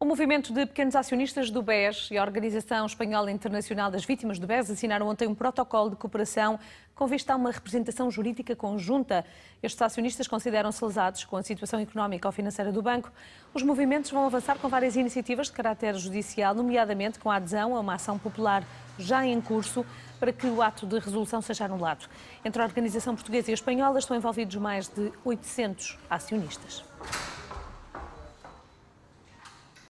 O movimento de pequenos acionistas do BES e a Organização Espanhola Internacional das Vítimas do BES assinaram ontem um protocolo de cooperação com vista a uma representação jurídica conjunta. Estes acionistas consideram-se lesados com a situação económica ou financeira do banco. Os movimentos vão avançar com várias iniciativas de caráter judicial, nomeadamente com a adesão a uma ação popular já em curso para que o ato de resolução seja anulado. Entre a organização portuguesa e a espanhola estão envolvidos mais de 800 acionistas.